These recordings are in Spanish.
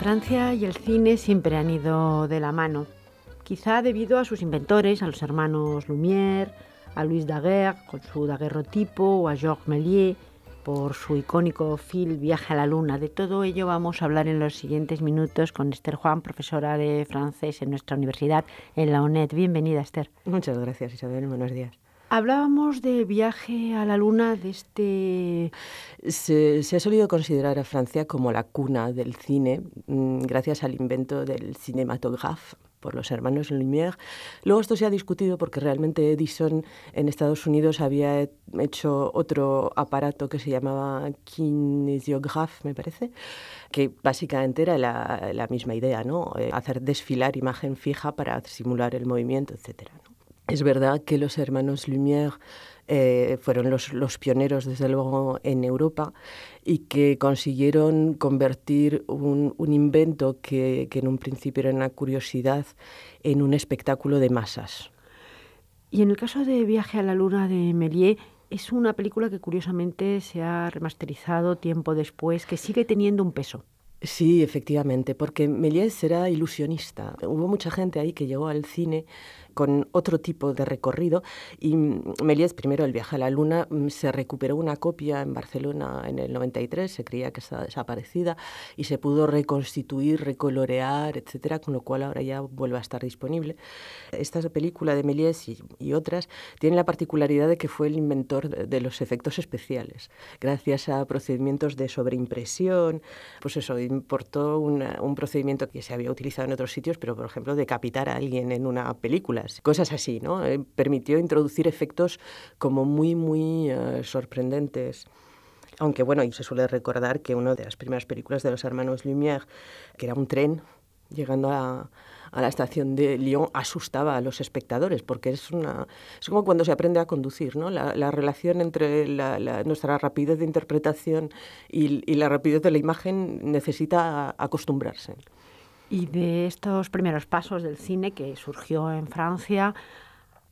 Francia y el cine siempre han ido de la mano, quizá debido a sus inventores, a los hermanos Lumière, a Louis Daguerre con su daguerrotipo o a Georges Méliès por su icónico film Viaje a la Luna. De todo ello vamos a hablar en los siguientes minutos con Esther Juan, profesora de francés en nuestra universidad, en la UNED. Bienvenida, Esther. Muchas gracias, Isabel. Buenos días. Hablábamos de viaje a la luna de este... Se, ha solido considerar a Francia como la cuna del cine mm, gracias al invento del cinematógrafo por los hermanos Lumière. Luego esto se ha discutido porque realmente Edison en Estados Unidos había hecho otro aparato que se llamaba kinesiograph, me parece, que básicamente era la, misma idea, ¿no? Eh, hacer desfilar imagen fija para simular el movimiento, etcétera. Es verdad que los hermanos Lumière eh, fueron los, pioneros, desde luego, en Europa y que consiguieron convertir un, invento que, que, en un principio era una curiosidad en un espectáculo de masas. Y en el caso de Viaje a la Luna de Méliès, es una película que curiosamente se ha remasterizado tiempo después, que sigue teniendo un peso. Sí, efectivamente, porque Méliès era ilusionista. Hubo mucha gente ahí que llegó al cine con otro tipo de recorrido. Y Méliès, mm, primero, el viaje a la Luna, mm, se recuperó una copia en Barcelona en el 93, se creía que estaba desaparecida y se pudo reconstituir, recolorear, etcétera, con lo cual ahora ya vuelve a estar disponible. Esta película de Méliès y, otras tiene la particularidad de que fue el inventor de, los efectos especiales, gracias a procedimientos de sobreimpresión, pues eso, importó un procedimiento que se había utilizado en otros sitios, pero por ejemplo decapitar a alguien en una película, pues, cosas, así, ¿no? Eh, permitió introducir efectos como muy, muy eh, sorprendentes. Aunque bueno, se suele recordar que una de las primeras películas de los hermanos Lumière, que era un tren llegando a, la estación de Lyon asustaba a los espectadores, porque es, una, es como cuando se aprende a conducir, ¿no? La, relación entre nuestra rapidez de interpretación y, la rapidez de la imagen necesita acostumbrarse y de estos primeros pasos del cine que surgió en Francia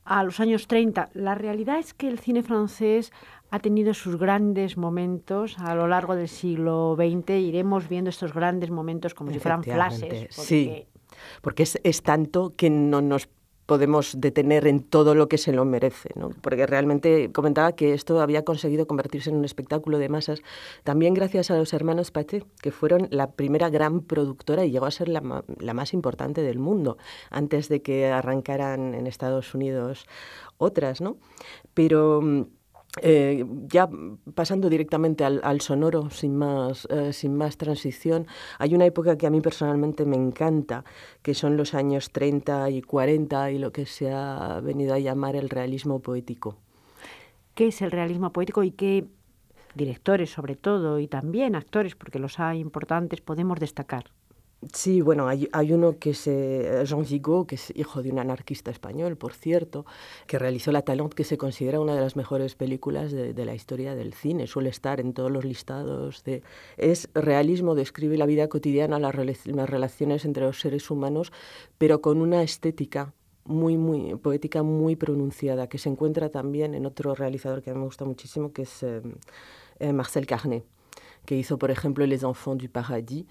a los años 30. La realidad es que el cine francés ha tenido sus grandes momentos a lo largo del siglo XX. Iremos viendo estos grandes momentos como si fueran flashes. Porque... Sí, porque es, es, tanto que no nos podemos detener en todo lo que se lo merece, ¿no? porque realmente comentaba que esto había conseguido convertirse en un espectáculo de masas, también gracias a los hermanos Pache, que fueron la primera gran productora y llegó a ser la, la más importante del mundo, antes de que arrancaran en Estados Unidos otras, ¿no? Pero mm, eh, ya pasando directamente al, sonoro, sin más, eh, sin más transición, hay una época que a mí personalmente me encanta, que son los años 30 y 40 y lo que se ha venido a llamar el realismo poético. ¿Qué es el realismo poético y qué directores sobre todo y también actores, porque los hay importantes, podemos destacar? Sí, bueno, hay, uno que es eh, Jean Vigo, que es hijo de un anarquista español, por cierto, que realizó La Talente, que se considera una de las mejores películas de, la historia del cine. Suele estar en todos los listados. es realismo, describe la vida cotidiana, las, relaciones entre los seres humanos, pero con una estética muy, muy poética, muy pronunciada, que se encuentra también en otro realizador que a me gusta muchísimo, que es eh, eh, Marcel Carnet, que hizo, por ejemplo, Les Enfants du Paradis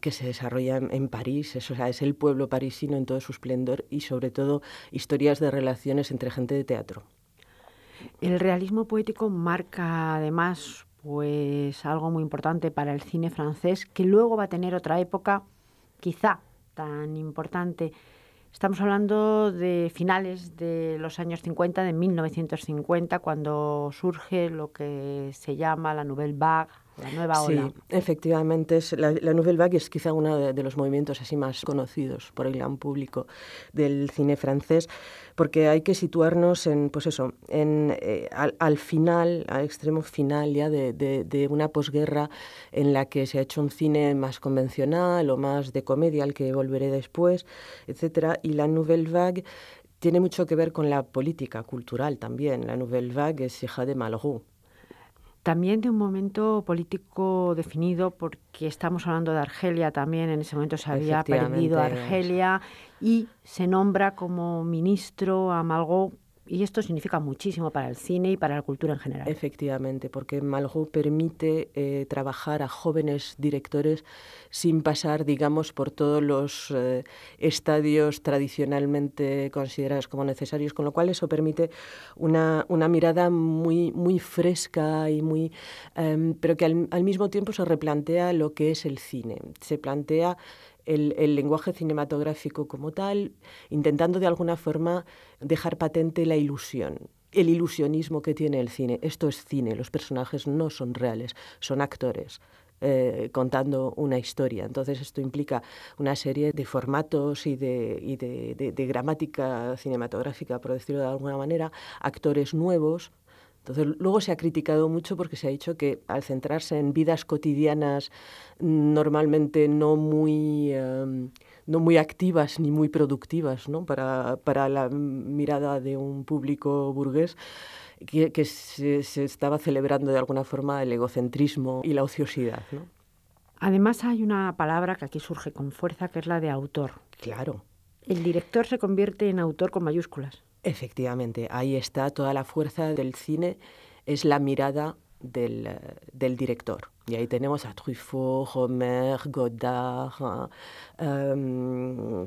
que se desarrollan en, París, es, es el pueblo parisino en todo su esplendor y sobre todo historias de relaciones entre gente de teatro. El realismo poético marca además pues algo muy importante para el cine francés que luego va a tener otra época quizá tan importante. Estamos hablando de finales de los años 50, de 1950, cuando surge lo que se llama la Nouvelle Vague Sí, efectivamente, es la, Nouvelle Vague es quizá uno de, los movimientos así más conocidos por el gran público del cine francés, porque hay que situarnos en, pues eso, en, eh, al, final, al extremo final ya de, una posguerra en la que se ha hecho un cine más convencional o más de comedia, al que volveré después, etcétera, y la Nouvelle Vague tiene mucho que ver con la política cultural también. La Nouvelle Vague es hija de Malraux, también de un momento político definido, porque estamos hablando de Argelia también, en ese momento se había perdido Argelia y se nombra como ministro a y esto significa muchísimo para el cine y para la cultura en general. Efectivamente, porque Malgo permite eh, trabajar a jóvenes directores sin pasar, digamos, por todos los eh, estadios tradicionalmente considerados como necesarios, con lo cual eso permite una, mirada muy, muy fresca y muy... Em, pero que al mismo tiempo se replantea lo que es el cine. Se plantea el, lenguaje cinematográfico como tal, intentando de alguna forma dejar patente la ilusión, el ilusionismo que tiene el cine. Esto es cine, los personajes no son reales, son actores. Eh, contando una historia. Entonces esto implica una serie de formatos y, de, y de gramática cinematográfica, por decirlo de alguna manera, actores nuevos, luego se ha criticado mucho porque se ha dicho que al centrarse en vidas cotidianas normalmente no muy, em, no muy activas ni muy productivas para, la mirada de un público burgués, que, se, estaba celebrando de alguna forma el egocentrismo y la ociosidad. Además hay una palabra que aquí surge con fuerza, que es la de autor. Claro. El director se convierte en autor con mayúsculas. Efectivamente, ahí está toda la fuerza del cine, es la mirada del, director. Y ahí tenemos a Truffaut, Romer, Godard, em,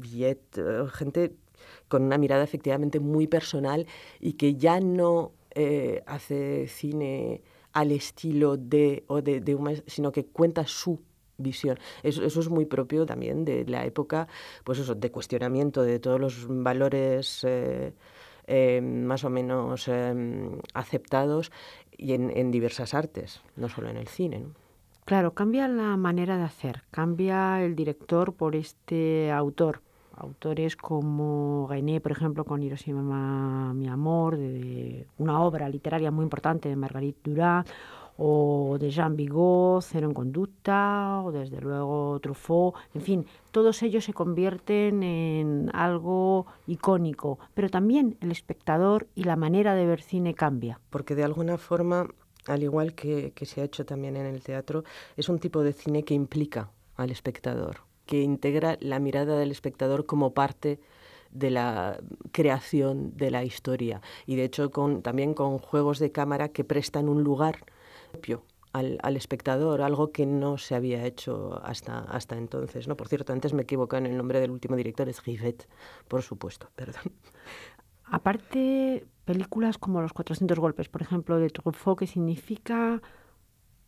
Viet, gente con una mirada efectivamente muy personal y que ya no eh, hace cine al estilo de, o de, sino que cuenta su visión. Eso, eso, es muy propio también de la época, pues eso, de cuestionamiento de todos los valores eh, eh, más o menos eh, aceptados y en, en, diversas artes, no solo en el cine. Claro, cambia la manera de hacer, cambia el director por este autor. Autores como Gainé, por ejemplo, con Hiroshima, mi amor, de una obra literaria muy importante de Margarit Duras, o de Jean Vigo, Cero en Conducta, o desde luego Truffaut, en fin, todos ellos se convierten en algo icónico, pero también el espectador y la manera de ver cine cambia. Porque de alguna forma, al igual que, que se ha hecho también en el teatro, es un tipo de cine que implica al espectador, que integra la mirada del espectador como parte de la creación de la historia y de hecho también con juegos de cámara que prestan un lugar al, espectador, algo que no se había hecho hasta, hasta entonces. ¿no? Por cierto, antes me equivoco en el nombre del último director, es Givet, por supuesto, perdón. Aparte, películas como Los 400 Golpes, por ejemplo, de Truffaut, que significa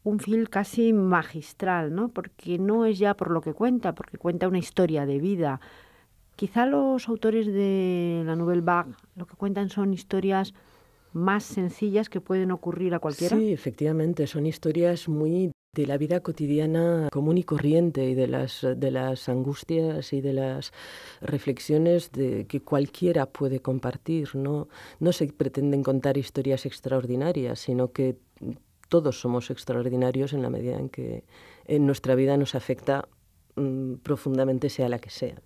un film casi magistral, ¿no? porque no es ya por lo que cuenta, porque cuenta una historia de vida. Quizá los autores de la Nouvelle Vague lo que cuentan son historias más sencillas que pueden ocurrir a cualquiera. Sí, efectivamente, son historias muy de la vida cotidiana común y corriente y de las, de las angustias y de las reflexiones de, que cualquiera puede compartir. ¿no? no se pretenden contar historias extraordinarias, sino que todos somos extraordinarios en la medida en que en nuestra vida nos afecta mm, profundamente sea la que sea.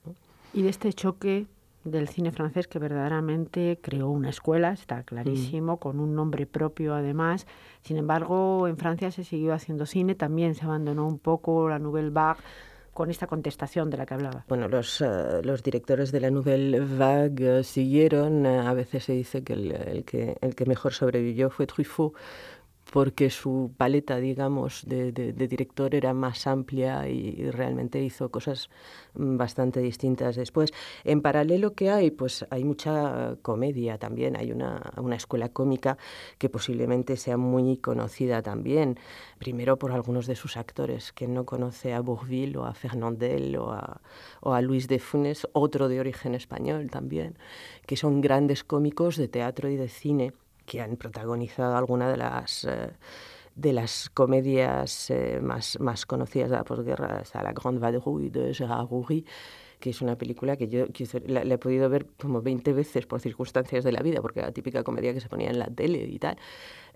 Y de este choque del cine francés que verdaderamente creó una escuela, está mm. clarísimo, con un nombre propio además. Sin embargo, en Francia se siguió haciendo cine, también se abandonó un poco la Nouvelle Vague con esta contestación de la que hablaba. Bueno, los, eh, los directores de la Nouvelle Vague eh, siguieron, eh, a veces se dice que el, el, que el que mejor sobrevivió fue Truffaut, porque su paleta, digamos, de, director era más amplia y, realmente hizo cosas mm, bastante distintas después. En paralelo, que hay? Pues hay mucha comedia también, hay una, una escuela cómica que posiblemente sea muy conocida también, primero por algunos de sus actores, que no conoce a Bourville o a Fernandel o a Luis de Funes, otro de origen español también, que son grandes cómicos de teatro y de cine que han protagonizado alguna de las eh, de las comedias eh, más, más conocidas de la posguerra, hasta La Grande Vadrouille de Gérard Roury, que es una película que yo que la, he podido ver como 20 veces por circunstancias de la vida, porque era la típica comedia que se ponía en la tele y tal.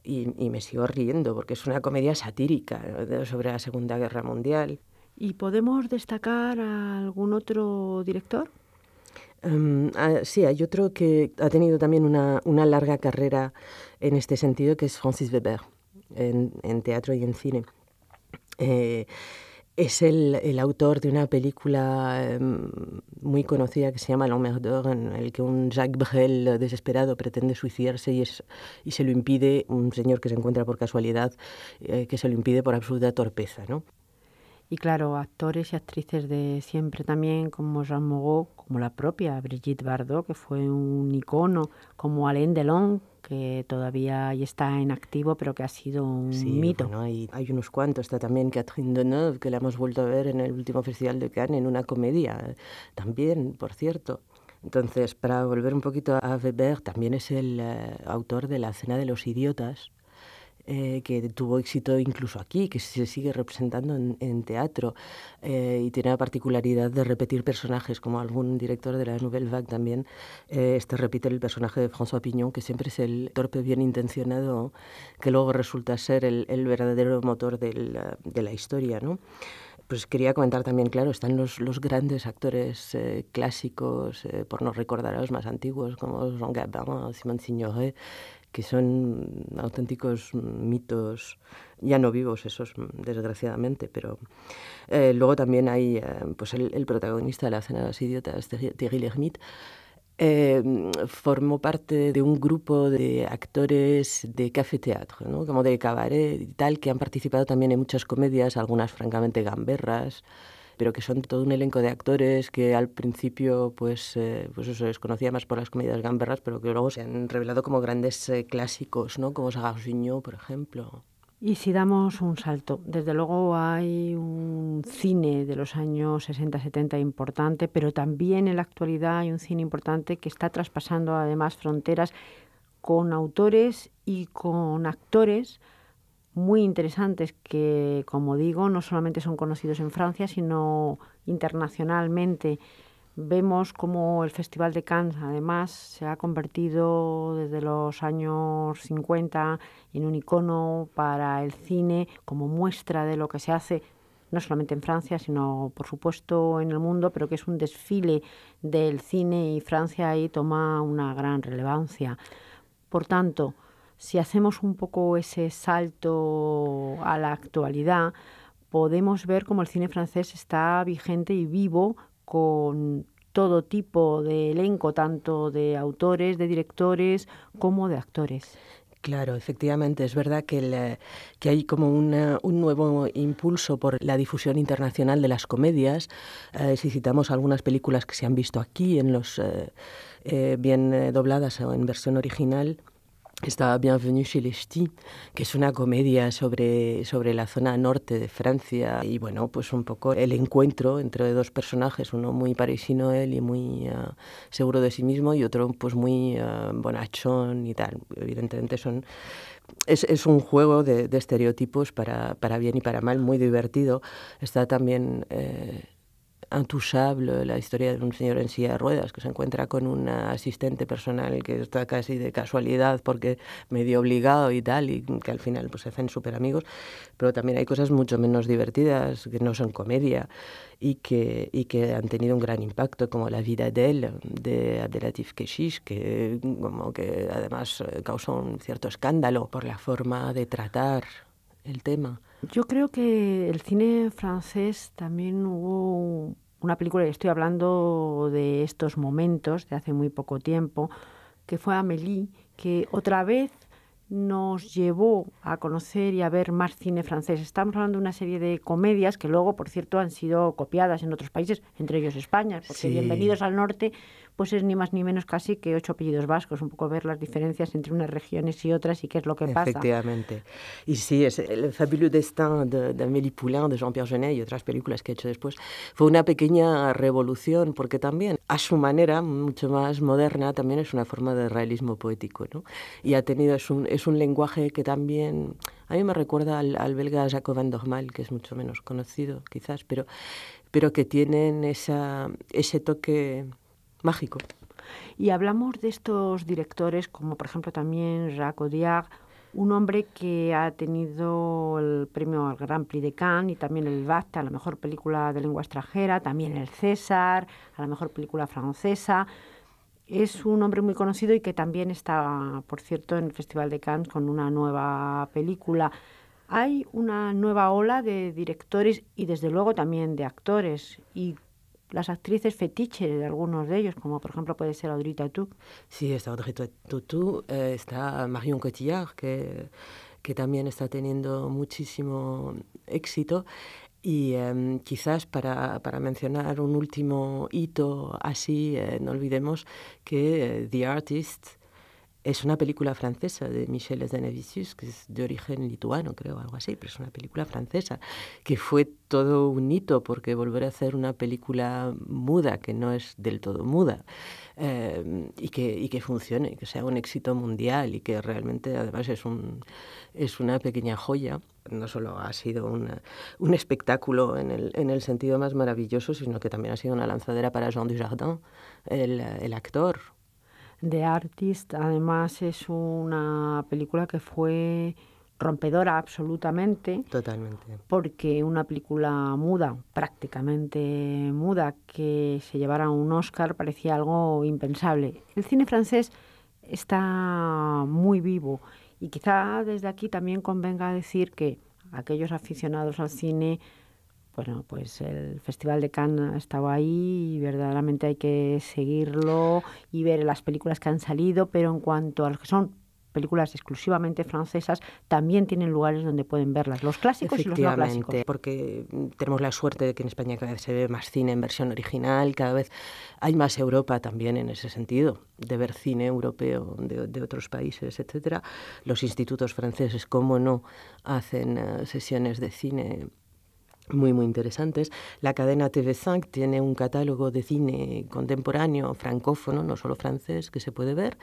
Y, y me sigo riendo, porque es una comedia satírica sobre la Segunda Guerra Mundial. ¿Y podemos destacar a algún otro director? Em, ah, sí, hay otro que ha tenido también una, larga carrera en este sentido, que es Francis Weber, en, teatro y en cine. Eh, es el, autor de una película em, muy conocida que se llama L'Emmerdeur, en el que un Jacques Brel eh, desesperado pretende suicidarse y, se lo impide un señor que se encuentra por casualidad, eh, que se lo impide por absoluta torpeza. ¿no? Y claro, actores y actrices de siempre también, como Jean Mogot, como la propia Brigitte Bardot, que fue un icono, como Alain Delon, que todavía está en activo, pero que ha sido un mito. hay, unos cuantos. Está también Catherine Deneuve, que la hemos vuelto a ver en el último Festival de Cannes, en una comedia, eh, también, por cierto. Entonces, para volver un poquito a Weber, también es el eh, autor de La Cena de los Idiotas, eh, que tuvo éxito incluso aquí, que se sigue representando en, teatro eh, y tiene la particularidad de repetir personajes, como algún director de la Nouvelle Vague también, eh, este repite el personaje de François Pignon, que siempre es el torpe bien intencionado que luego resulta ser el, verdadero motor de la, historia, ¿no? Pues quería comentar también, claro, están los, los grandes actores clásicos, por no recordar a los más antiguos, como Jean Gabin, Simon Signoret, que son auténticos mitos, ya no vivos esos, desgraciadamente, pero eh, luego también hay eh, pues el, protagonista de la cena de las idiotas, Thierry Lermite, eh, formó parte de un grupo de actores de café teatro, como de cabaret y tal, que han participado también en muchas comedias, algunas francamente gamberras pero que son todo un elenco de actores que al principio pues, eh, pues eso, les conocía más por las comedias gamberras, pero que luego se han revelado como grandes eh, clásicos, ¿no? como Sagasuño, por ejemplo. Y si damos un salto, desde luego hay un cine de los años 60-70 importante, pero también en la actualidad hay un cine importante que está traspasando además fronteras con autores y con actores muy interesantes que, como digo, no solamente son conocidos en Francia, sino internacionalmente. Vemos cómo el Festival de Cannes, además, se ha convertido desde los años 50 en un icono para el cine como muestra de lo que se hace no solamente en Francia, sino por supuesto en el mundo, pero que es un desfile del cine y Francia ahí toma una gran relevancia. Por tanto, si hacemos un poco ese salto a la actualidad, podemos ver cómo el cine francés está vigente y vivo con todo tipo de elenco, tanto de autores, de directores, como de actores. Claro, efectivamente, es verdad que, hay como un nuevo impulso por la difusión internacional de las comedias. Eh, si citamos algunas películas que se han visto aquí, en los, eh, eh, bien dobladas o en versión original, estaba Bienvenue chez que es una comedia sobre, sobre la zona norte de Francia y bueno, pues un poco el encuentro entre dos personajes, uno muy parisino él y muy ah, seguro de sí mismo y otro pues muy ah, bonachón y tal. Evidentemente son es, es, un juego de, estereotipos para, para, bien y para mal, muy divertido. Está también eh, intouchable, la historia de un señor en silla de ruedas que se encuentra con una asistente personal que está casi de casualidad porque medio obligado y tal, y que al final pues se hacen súper amigos, pero también hay cosas mucho menos divertidas que no son comedia y que, y que han tenido un gran impacto, como La vida de él, de Abdelatif Keshish, que como que además eh, causó un cierto escándalo por la forma de tratar el tema. Yo creo que el cine francés también hubo una película, y estoy hablando de estos momentos, de hace muy poco tiempo, que fue Amélie, que otra vez nos llevó a conocer y a ver más cine francés. Estamos hablando de una serie de comedias que luego, por cierto, han sido copiadas en otros países, entre ellos España, porque Bienvenidos al Norte pues es ni más ni menos casi que ocho apellidos vascos, un poco ver las diferencias entre unas regiones y otras y qué es lo que pasa. Efectivamente. Y sí, es eh, el fabuloso destin de, de Amélie Poulain, de Jean-Pierre Genet y otras películas que he hecho después, fue una pequeña revolución porque también, a su manera, mucho más moderna, también es una forma de realismo poético, ¿no? Y ha tenido, es un, es un lenguaje que también... A mí me recuerda al, belga Jacob Van Dormael, que es mucho menos conocido quizás, pero, pero que tienen esa, ese toque mágico. Y hablamos de estos directores, como por ejemplo también Jacques Audiard, un hombre que ha tenido el premio al Grand Prix de Cannes y también el BAFTA a la mejor película de lengua extranjera, también el César a la mejor película francesa. Es un hombre muy conocido y que también está, por cierto, en el Festival de Cannes con una nueva película. Hay una nueva ola de directores y desde luego también de actores. Y las actrices fetiches de algunos de ellos, como por ejemplo puede ser Audrey Tautou. Sí, está Audrey Tautou, eh, está Marion Cotillard, que, que también está teniendo muchísimo éxito. Y em, quizás para, mencionar un último hito así, eh, no olvidemos que eh, The Artist es una película francesa de Michel Zdanevicius, que es de origen lituano, creo, algo así, pero es una película francesa, que fue todo un hito porque volver a hacer una película muda, que no es del todo muda, eh, y, que, y que funcione, que sea un éxito mundial y que realmente además es, un, es una pequeña joya no solo ha sido un espectáculo en el, sentido más maravilloso, sino que también ha sido una lanzadera para Jean Dujardin, el, el actor, The Artist además es una película que fue rompedora absolutamente. Totalmente. Porque una película muda, prácticamente muda, que se llevara un Oscar parecía algo impensable. El cine francés está muy vivo y quizá desde aquí también convenga decir que aquellos aficionados al cine bueno, pues el Festival de Cannes ha estado ahí y verdaderamente hay que seguirlo y ver las películas que han salido, pero en cuanto a los que son películas exclusivamente francesas también tienen lugares donde pueden verlas, los clásicos y los no clásicos. Porque mm, tenemos la suerte de que en España cada vez se ve más cine en versión original, cada vez hay más Europa también en ese sentido, de ver cine europeo de, otros países, etcétera. Los institutos franceses, cómo no, hacen eh, sesiones de cine muy muy interesantes. La cadena TV5 tiene un catálogo de cine contemporáneo francófono, no solo francés, que se puede ver.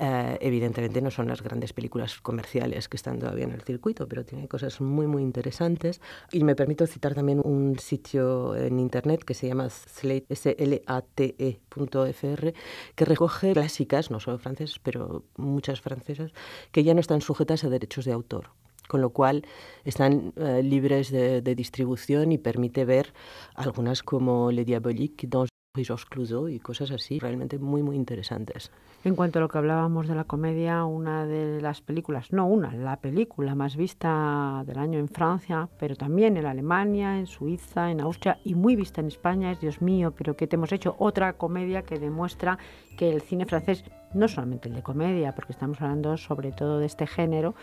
Eh, evidentemente no son las grandes películas comerciales que están todavía en el circuito, pero tiene cosas muy muy interesantes. Y me permito citar también un sitio en internet que se llama slate.fr e que recoge clásicas, no solo francesas, pero muchas francesas, que ya no están sujetas a derechos de autor con lo cual están eh, libres de, distribución y permite ver algunas como Le Diabolique dans Georges Clouseau y cosas así realmente muy muy interesantes. En cuanto a lo que hablábamos de la comedia, una de las películas, no una, la película más vista del año en Francia, pero también en Alemania, en Suiza, en Austria y muy vista en España es Dios mío, pero que te hemos hecho otra comedia que demuestra que el cine francés, no solamente el de comedia, porque estamos hablando sobre todo de este género,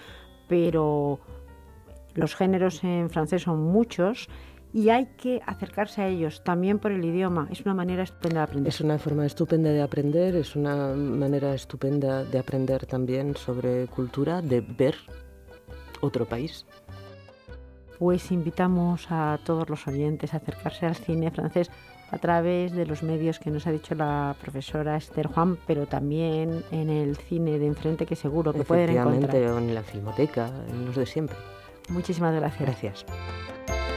pero los géneros en francés son muchos y hay que acercarse a ellos también por el idioma. Es una manera estupenda de aprender. Es una forma estupenda de aprender, es una manera estupenda de aprender también sobre cultura, de ver otro país. Pues invitamos a todos los oyentes a acercarse al cine francés a través de los medios que nos ha dicho la profesora Esther Juan, pero también en el cine de enfrente que seguro que pueden encontrar. en la filmoteca, en los de siempre. Muchísimas gracias. Gracias.